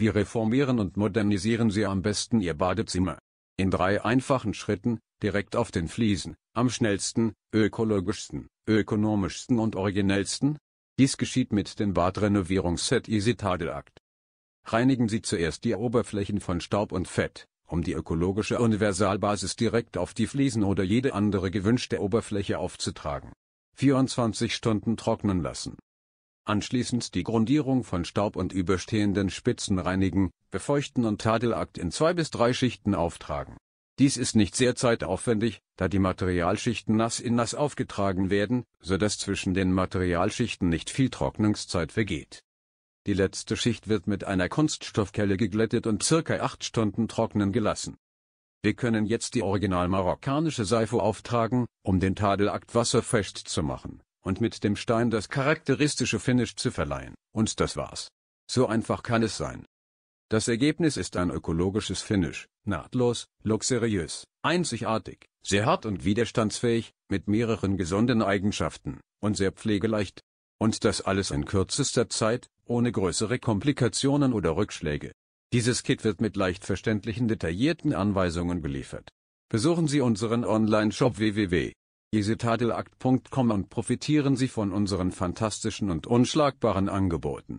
Wir reformieren und modernisieren Sie am besten Ihr Badezimmer? In drei einfachen Schritten, direkt auf den Fliesen, am schnellsten, ökologischsten, ökonomischsten und originellsten? Dies geschieht mit dem Badrenovierungsset Easy Tadelakt. Reinigen Sie zuerst die Oberflächen von Staub und Fett, um die ökologische Universalbasis direkt auf die Fliesen oder jede andere gewünschte Oberfläche aufzutragen. 24 Stunden trocknen lassen anschließend die Grundierung von Staub und überstehenden Spitzen reinigen, befeuchten und Tadelakt in zwei bis drei Schichten auftragen. Dies ist nicht sehr zeitaufwendig, da die Materialschichten nass in nass aufgetragen werden, so dass zwischen den Materialschichten nicht viel Trocknungszeit vergeht. Die letzte Schicht wird mit einer Kunststoffkelle geglättet und circa acht Stunden trocknen gelassen. Wir können jetzt die original marokkanische Seife auftragen, um den Tadelakt wasserfest zu machen und mit dem Stein das charakteristische Finish zu verleihen. Und das war's. So einfach kann es sein. Das Ergebnis ist ein ökologisches Finish, nahtlos, luxuriös, einzigartig, sehr hart und widerstandsfähig, mit mehreren gesunden Eigenschaften, und sehr pflegeleicht. Und das alles in kürzester Zeit, ohne größere Komplikationen oder Rückschläge. Dieses Kit wird mit leicht verständlichen detaillierten Anweisungen geliefert. Besuchen Sie unseren Online-Shop www jesetadelakt.com und profitieren Sie von unseren fantastischen und unschlagbaren Angeboten.